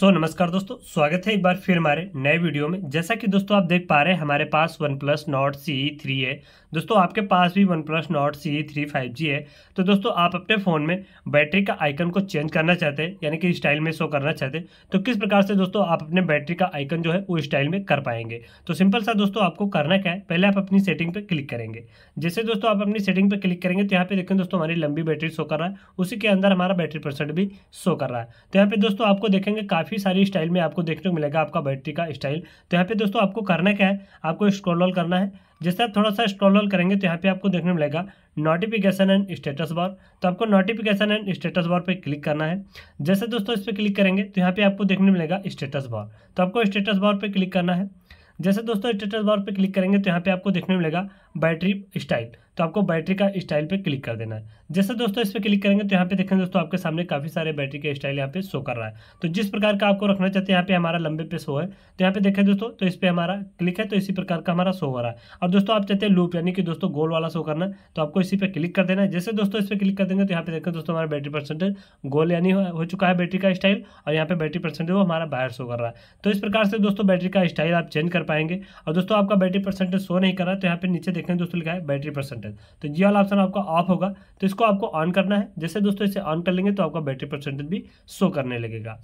सो so, नमस्कार दोस्तों स्वागत है एक बार फिर हमारे नए वीडियो में जैसा कि दोस्तों आप देख पा रहे हैं हमारे पास one plus Nord CE three है दोस्तों आपके पास भी one plus Nord CE three five G है तो दोस्तों आप अपने फ़ोन में बैटरी का आइकन को चेंज करना चाहते हैं यानी कि स्टाइल में शो करना चाहते हैं तो किस प्रकार से दोस्तों आप अपने बैटरी का आइकन जो है वो स्टाइल में कर पाएंगे तो सिंपल सा दोस्तों आपको करना क्या है पहले आप अपनी सेटिंग पर क्लिक करेंगे जैसे दोस्तों आप अपनी सेटिंग पर क्लिक करेंगे तो यहाँ पे देखें दोस्तों हमारी लंबी बैटरी शो कर रहा है उसी के अंदर हमारा बैटरी परसेंट भी शो कर रहा है तो यहाँ पर दोस्तों आपको देखेंगे काफ़ी काफ़ी सारी स्टाइल में आपको देखने को मिलेगा आपका बैटरी का स्टाइल तो यहाँ पे दोस्तों आपको करना क्या है आपको स्क्रॉल करना है जैसे आप थोड़ा सा स्क्रॉल करेंगे तो यहाँ पे आपको देखने मिलेगा नोटिफिकेशन एंड स्टेटस बार तो आपको नोटिफिकेशन एंड स्टेटस बार पे क्लिक करना है जैसे दोस्तों इस पर क्लिक करेंगे तो यहाँ पर आपको देखने मिलेगा स्टेटस बार तो आपको स्टेटस बार पर क्लिक करना है जैसे दोस्तों स्टेटस बार पर क्लिक करेंगे तो यहाँ पर आपको देखने मिलेगा बैटरी स्टाइल तो आपको बैटरी का स्टाइल पे क्लिक कर देना है जैसे दोस्तों इस पर क्लिक करेंगे तो यहाँ पे देखेंगे दोस्तों आपके सामने काफ़ी सारे बैटरी के स्टाइल यहाँ पे शो कर रहा है तो जिस प्रकार का आपको रखना चाहते हैं यहाँ पे हमारा लंबे पे शो है तो यहाँ पे देखें दोस्तों तो इस पर हमारा क्लिक है तो इसी प्रकार का हमारा शो हो रहा है और दोस्तों आप चाहते हैं लूप यानी कि दोस्तों गोल वाला शो करना तो आपको इसी पर क्लिक कर देना है जैसे दोस्तों इस पर क्लिक कर देंगे तो यहाँ पे देखें दोस्तों हमारा बैटरी परसेंटेज गोल यानी हो चुका है बैटरी का स्टाइल और यहाँ पे बैटरी परसेंटेज वो हमारा बाहर शो कर रहा है तो इस प्रकार से दोस्तों बैटरी का स्टाइल आप चेंज कर पाएंगे और दोस्तों आपका बैटरी परसेंटेज शो नहीं कर रहा तो यहाँ पे नीचे देखते हैं दोस्तों लिखा है बैटरी परसेंटेज तो ये वाला ऑप्शन आपका ऑफ होगा तो इसको आपको ऑन करना है जैसे दोस्तों इसे ऑन कर लेंगे तो आपका बैटरी परसेंटेज भी शो करने लगेगा